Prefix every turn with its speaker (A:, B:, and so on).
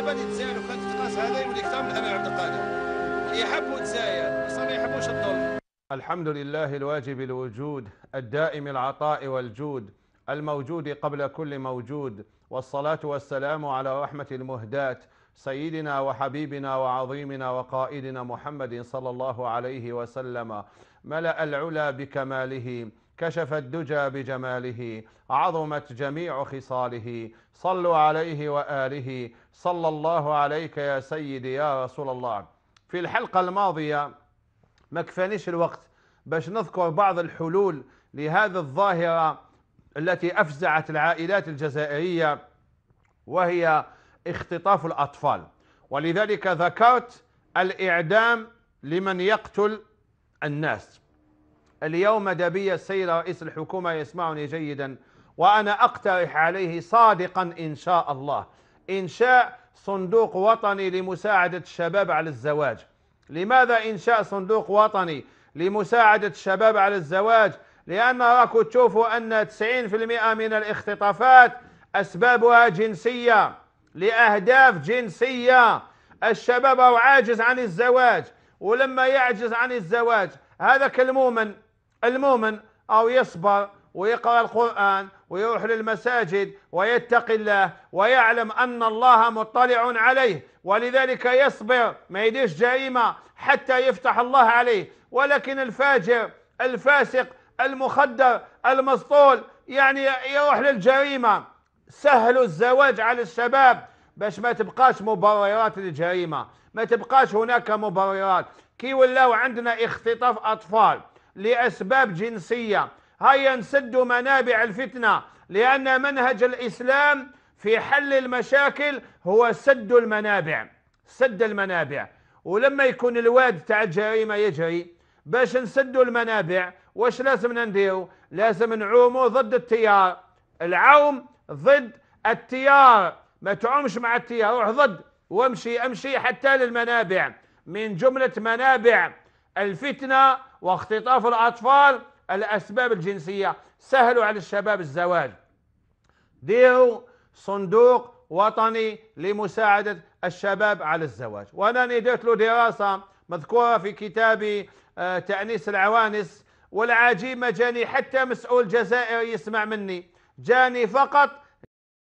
A: بني تزاير وخلت تقاس تتقاس هذا يولي اكثر من امام عبد القادر يحبوا تزاير بس ما يحبوش الظلم الحمد لله الواجب الوجود الدائم العطاء والجود الموجود قبل كل موجود والصلاة والسلام على رحمة المهداة سيدنا وحبيبنا وعظيمنا وقائدنا محمد صلى الله عليه وسلم ملأ العلا بكماله كشف الدجى بجماله عظمت جميع خصاله صلوا عليه وآله صلى الله عليك يا سيدي يا رسول الله في الحلقة الماضية ما كفانيش الوقت باش نذكر بعض الحلول لهذه الظاهرة التي أفزعت العائلات الجزائرية وهي اختطاف الأطفال ولذلك ذكرت الإعدام لمن يقتل الناس اليوم دبي السيد رئيس الحكومة يسمعني جيدا وأنا أقترح عليه صادقا إن شاء الله إنشاء صندوق وطني لمساعدة الشباب على الزواج لماذا إنشاء صندوق وطني لمساعدة الشباب على الزواج لأن راكو تشوفوا أن 90% من الاختطافات أسبابها جنسية لأهداف جنسية الشباب عاجز عن الزواج ولما يعجز عن الزواج هذا كالمؤمن المؤمن أو يصبر ويقرأ القرآن ويروح للمساجد ويتقي الله ويعلم أن الله مطلع عليه ولذلك يصبر ما يديش جريمة حتى يفتح الله عليه ولكن الفاجر الفاسق المخدر المسطول يعني يروح للجريمة سهلوا الزواج على الشباب باش ما تبقاش مبررات للجريمة ما تبقاش هناك مبررات كي ولاو عندنا اختطاف أطفال لأسباب جنسية هيا نسد منابع الفتنة لأن منهج الإسلام في حل المشاكل هو سد المنابع سد المنابع ولما يكون الواد تاع الجريمة يجري باش نسدوا المنابع واش لازم نديروا لازم نعوموا ضد التيار العوم ضد التيار ما تعومش مع التيار روح ضد وامشي امشي حتى للمنابع من جملة منابع الفتنة واختطاف الأطفال الأسباب الجنسية سهلوا على الشباب الزواج ديروا صندوق وطني لمساعدة الشباب على الزواج وأنا نديت له دراسة مذكورة في كتابي آه، تأنيس العوانس والعجيب ما جاني حتى مسؤول جزائري يسمع مني جاني فقط